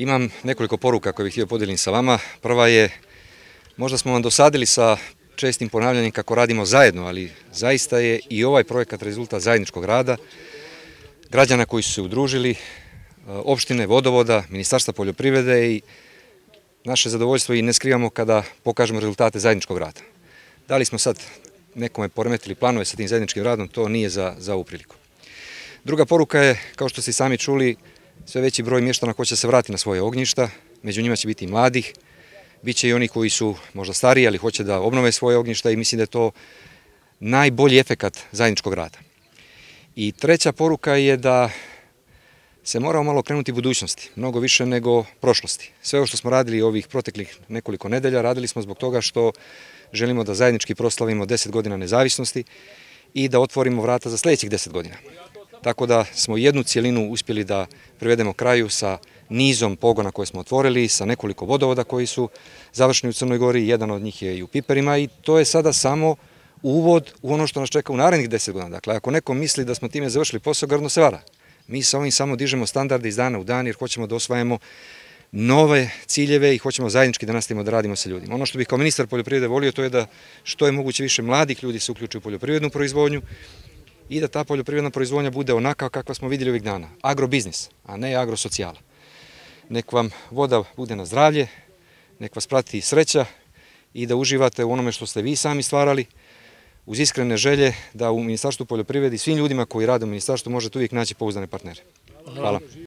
Imam nekoliko poruka koje bih htio podelim sa vama. Prva je, možda smo vam dosadili sa čestim ponavljanjem kako radimo zajedno, ali zaista je i ovaj projekat rezultat zajedničkog rada, građana koji su se udružili, e, opštine, vodovoda, ministarstva poljoprivrede i naše zadovoljstvo i ne skrivamo kada pokažemo rezultate zajedničkog rada. Da li smo sad nekome poremetili planove sa tim zajedničkim radom, to nije za, za ovu priliku. Druga poruka je, kao što ste sami čuli, Sve veći broj mještana hoće se vrati na svoje ognjišta, među njima će biti i mladih, bit će i oni koji su možda stariji, ali hoće da obnove svoje ognjišta i mislim da je to najbolji efekat zajedničkog rada. I treća poruka je da se moramo malo krenuti budućnosti, mnogo više nego prošlosti. Sve ovo što smo radili ovih proteklih nekoliko nedelja, radili smo zbog toga što želimo da zajednički proslavimo 10 godina nezavisnosti i da otvorimo vrata za sledećih 10 godina tako da smo jednu cijelinu uspjeli da prevedemo kraju sa nizom pogona koje smo otvorili, sa nekoliko vodovoda koji su završeni u Crnoj Gori, jedan od njih je i u Piperima i to je sada samo uvod u ono što nas čeka u narednih deset godina. Dakle, ako neko misli da smo time završili posao, grdno se vara. Mi sa ovim samo dižemo standarde iz dana u dan jer hoćemo da osvajamo nove ciljeve i hoćemo zajednički da nastavimo da radimo sa ljudima. Ono što bih kao ministar poljoprivrede volio to je da što je moguće više mladih ljudi se uključi u poljoprivrednu proizvodnju, i da ta poljoprivredna proizvodnja bude onaka kakva smo vidjeli ovih dana. Agrobiznis, a ne agrosocijala. Nek vam voda bude na zdravlje, nek vas prati sreća i da uživate u onome što ste vi sami stvarali, uz iskrene želje da u Ministarstvu poljoprivredi svim ljudima koji rade u Ministarstvu možete uvijek naći pouzdane partnere. Hvala.